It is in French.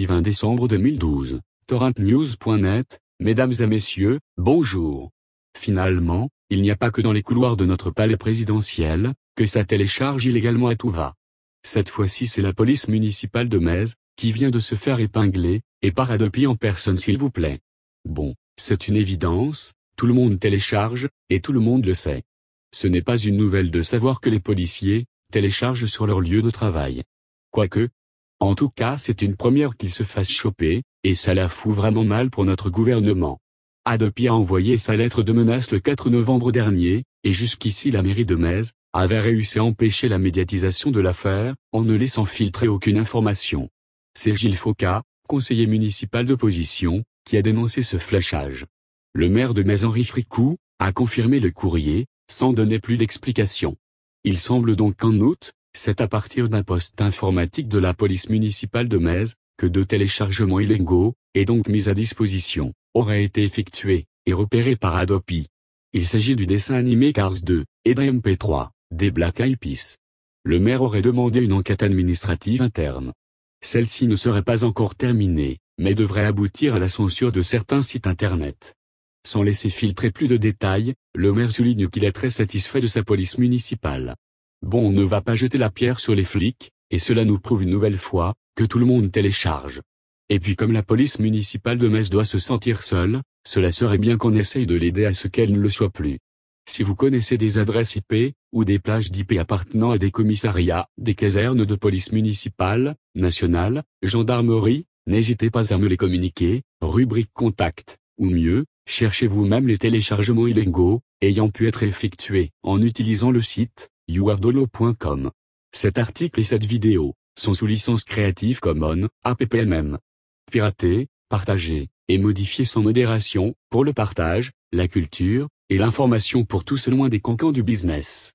20 décembre 2012. Torrentnews.net, Mesdames et Messieurs, bonjour. Finalement, il n'y a pas que dans les couloirs de notre palais présidentiel, que ça télécharge illégalement à tout va. Cette fois-ci c'est la police municipale de Metz, qui vient de se faire épingler, et par en personne s'il vous plaît. Bon, c'est une évidence, tout le monde télécharge, et tout le monde le sait. Ce n'est pas une nouvelle de savoir que les policiers, téléchargent sur leur lieu de travail. Quoique, en tout cas, c'est une première qu'il se fasse choper, et ça la fout vraiment mal pour notre gouvernement. Adopi a envoyé sa lettre de menace le 4 novembre dernier, et jusqu'ici la mairie de Metz avait réussi à empêcher la médiatisation de l'affaire, en ne laissant filtrer aucune information. C'est Gilles Fauca, conseiller municipal d'opposition, qui a dénoncé ce flashage. Le maire de Metz Henri Fricou, a confirmé le courrier, sans donner plus d'explication. Il semble donc qu'en août, c'est à partir d'un poste informatique de la police municipale de Metz, que deux téléchargements illégaux, et donc mis à disposition, auraient été effectués, et repérés par Adopi. Il s'agit du dessin animé Cars 2, et d'un MP3, des Black Eyed Le maire aurait demandé une enquête administrative interne. Celle-ci ne serait pas encore terminée, mais devrait aboutir à la censure de certains sites internet. Sans laisser filtrer plus de détails, le maire souligne qu'il est très satisfait de sa police municipale. Bon on ne va pas jeter la pierre sur les flics, et cela nous prouve une nouvelle fois, que tout le monde télécharge. Et puis comme la police municipale de Metz doit se sentir seule, cela serait bien qu'on essaye de l'aider à ce qu'elle ne le soit plus. Si vous connaissez des adresses IP, ou des plages d'IP appartenant à des commissariats, des casernes de police municipale, nationale, gendarmerie, n'hésitez pas à me les communiquer, rubrique contact, ou mieux, cherchez vous-même les téléchargements illégaux, ayant pu être effectués en utilisant le site youardolo.com. Cet article et cette vidéo sont sous licence Creative Commons, APPMM. Pirater, partager et modifier sans modération pour le partage, la culture et l'information pour tous loin des cancans du business.